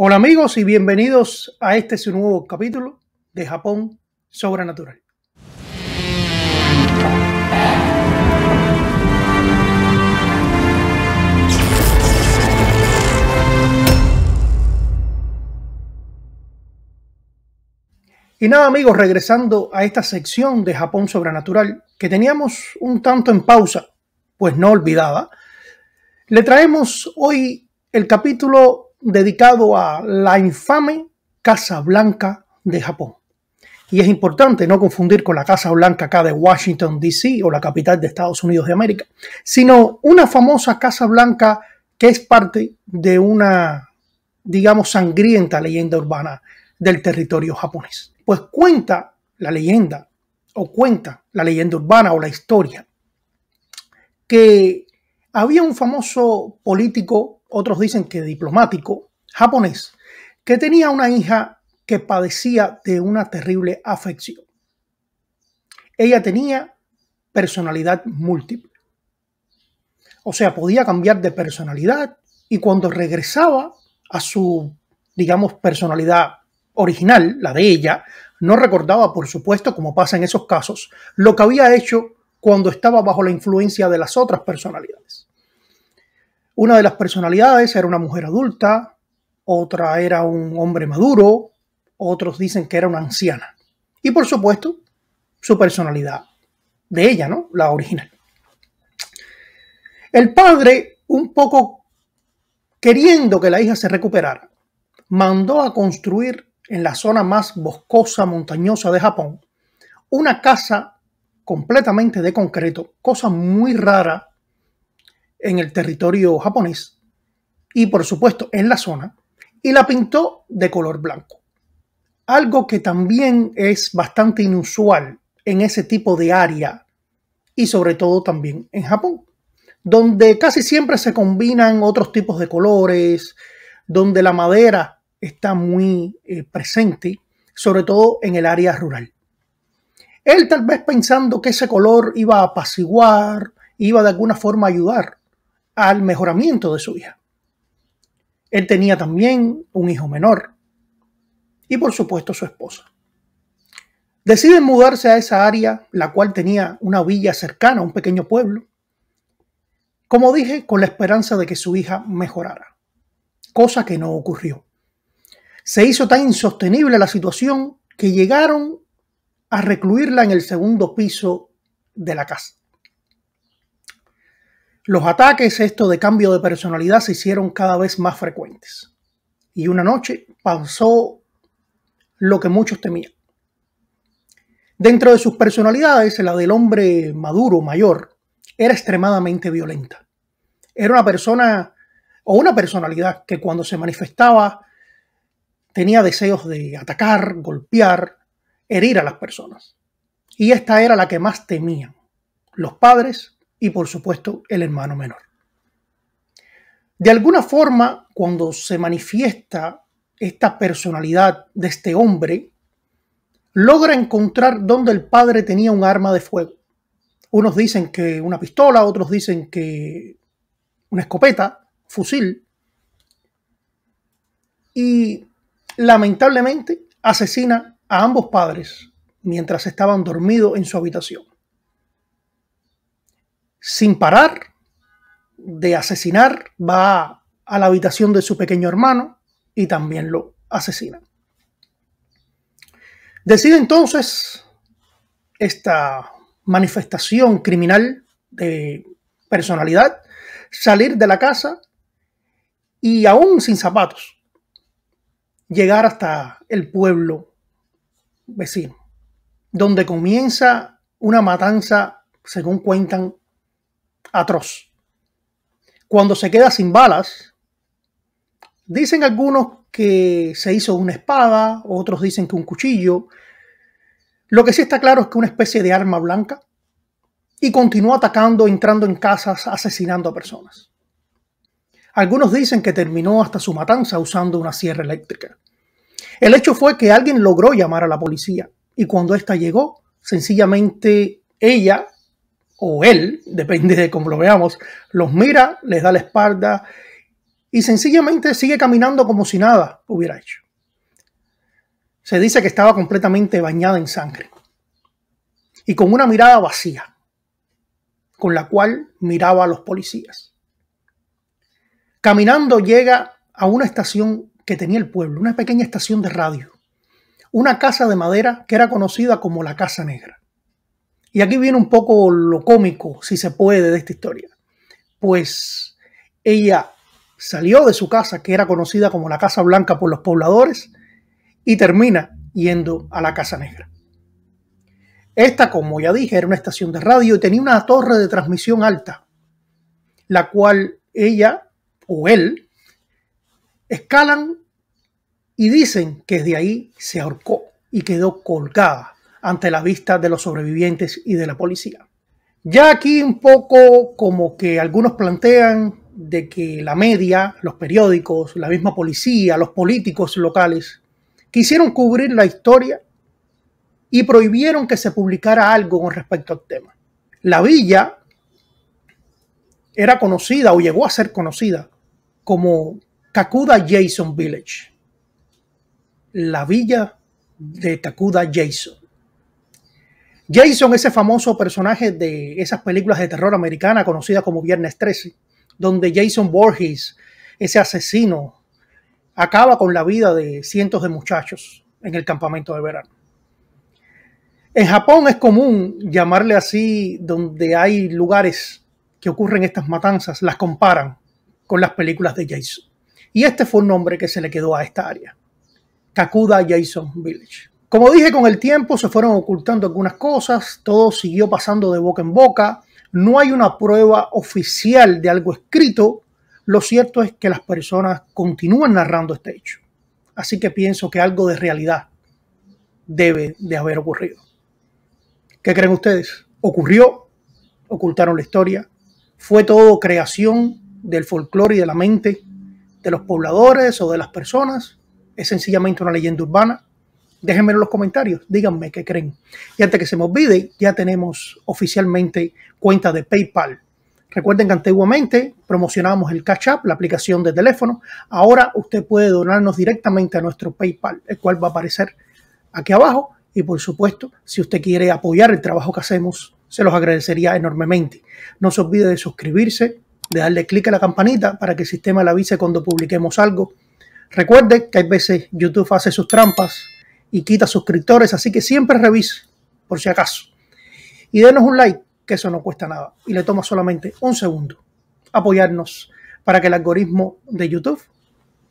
Hola amigos y bienvenidos a este su nuevo capítulo de Japón Sobrenatural. Y nada amigos, regresando a esta sección de Japón Sobrenatural que teníamos un tanto en pausa, pues no olvidaba, le traemos hoy el capítulo dedicado a la infame Casa Blanca de Japón. Y es importante no confundir con la Casa Blanca acá de Washington, D.C. o la capital de Estados Unidos de América, sino una famosa Casa Blanca que es parte de una, digamos, sangrienta leyenda urbana del territorio japonés. Pues cuenta la leyenda, o cuenta la leyenda urbana o la historia, que había un famoso político, otros dicen que diplomático, japonés, que tenía una hija que padecía de una terrible afección. Ella tenía personalidad múltiple. O sea, podía cambiar de personalidad y cuando regresaba a su, digamos, personalidad original, la de ella, no recordaba, por supuesto, como pasa en esos casos, lo que había hecho cuando estaba bajo la influencia de las otras personalidades. Una de las personalidades era una mujer adulta, otra era un hombre maduro, otros dicen que era una anciana. Y por supuesto, su personalidad de ella, ¿no? La original. El padre, un poco queriendo que la hija se recuperara, mandó a construir en la zona más boscosa, montañosa de Japón, una casa completamente de concreto, cosa muy rara en el territorio japonés y por supuesto en la zona, y la pintó de color blanco. Algo que también es bastante inusual en ese tipo de área y sobre todo también en Japón, donde casi siempre se combinan otros tipos de colores, donde la madera está muy eh, presente, sobre todo en el área rural. Él tal vez pensando que ese color iba a apaciguar, iba de alguna forma a ayudar al mejoramiento de su hija. Él tenía también un hijo menor y por supuesto su esposa. Deciden mudarse a esa área, la cual tenía una villa cercana, un pequeño pueblo, como dije, con la esperanza de que su hija mejorara, cosa que no ocurrió. Se hizo tan insostenible la situación que llegaron a recluirla en el segundo piso de la casa. Los ataques, esto de cambio de personalidad, se hicieron cada vez más frecuentes. Y una noche pasó lo que muchos temían. Dentro de sus personalidades, la del hombre maduro, mayor, era extremadamente violenta. Era una persona o una personalidad que cuando se manifestaba tenía deseos de atacar, golpear, herir a las personas. Y esta era la que más temían los padres y por supuesto el hermano menor. De alguna forma, cuando se manifiesta esta personalidad de este hombre, logra encontrar dónde el padre tenía un arma de fuego. Unos dicen que una pistola, otros dicen que una escopeta, fusil. Y lamentablemente asesina a ambos padres mientras estaban dormidos en su habitación sin parar de asesinar, va a la habitación de su pequeño hermano y también lo asesina. Decide entonces esta manifestación criminal de personalidad salir de la casa y aún sin zapatos llegar hasta el pueblo vecino, donde comienza una matanza, según cuentan atroz. Cuando se queda sin balas, dicen algunos que se hizo una espada, otros dicen que un cuchillo. Lo que sí está claro es que una especie de arma blanca y continúa atacando, entrando en casas, asesinando a personas. Algunos dicen que terminó hasta su matanza usando una sierra eléctrica. El hecho fue que alguien logró llamar a la policía y cuando ésta llegó, sencillamente ella o él, depende de cómo lo veamos, los mira, les da la espalda y sencillamente sigue caminando como si nada hubiera hecho. Se dice que estaba completamente bañada en sangre y con una mirada vacía, con la cual miraba a los policías. Caminando llega a una estación que tenía el pueblo, una pequeña estación de radio, una casa de madera que era conocida como la Casa Negra. Y aquí viene un poco lo cómico, si se puede, de esta historia. Pues ella salió de su casa, que era conocida como la Casa Blanca por los pobladores, y termina yendo a la Casa Negra. Esta, como ya dije, era una estación de radio y tenía una torre de transmisión alta, la cual ella o él escalan y dicen que de ahí se ahorcó y quedó colgada ante la vista de los sobrevivientes y de la policía. Ya aquí un poco como que algunos plantean de que la media, los periódicos, la misma policía, los políticos locales, quisieron cubrir la historia y prohibieron que se publicara algo con respecto al tema. La villa era conocida o llegó a ser conocida como Takuda Jason Village. La villa de Takuda Jason. Jason, ese famoso personaje de esas películas de terror americana conocida como Viernes 13, donde Jason Borges, ese asesino, acaba con la vida de cientos de muchachos en el campamento de verano. En Japón es común llamarle así donde hay lugares que ocurren estas matanzas, las comparan con las películas de Jason. Y este fue un nombre que se le quedó a esta área, Kakuda Jason Village. Como dije, con el tiempo se fueron ocultando algunas cosas, todo siguió pasando de boca en boca, no hay una prueba oficial de algo escrito, lo cierto es que las personas continúan narrando este hecho. Así que pienso que algo de realidad debe de haber ocurrido. ¿Qué creen ustedes? ¿Ocurrió? ¿Ocultaron la historia? ¿Fue todo creación del folclore y de la mente de los pobladores o de las personas? ¿Es sencillamente una leyenda urbana? Déjenme en los comentarios, díganme qué creen. Y antes que se me olvide, ya tenemos oficialmente cuenta de PayPal. Recuerden que antiguamente promocionábamos el Cash App, la aplicación de teléfono. Ahora usted puede donarnos directamente a nuestro PayPal, el cual va a aparecer aquí abajo. Y por supuesto, si usted quiere apoyar el trabajo que hacemos, se los agradecería enormemente. No se olvide de suscribirse, de darle clic a la campanita para que el sistema le avise cuando publiquemos algo. Recuerde que hay veces YouTube hace sus trampas y quita suscriptores, así que siempre revise, por si acaso. Y denos un like, que eso no cuesta nada y le toma solamente un segundo apoyarnos para que el algoritmo de YouTube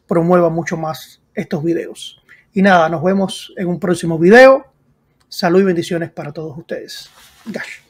promueva mucho más estos videos. Y nada, nos vemos en un próximo video. Salud y bendiciones para todos ustedes. Gash.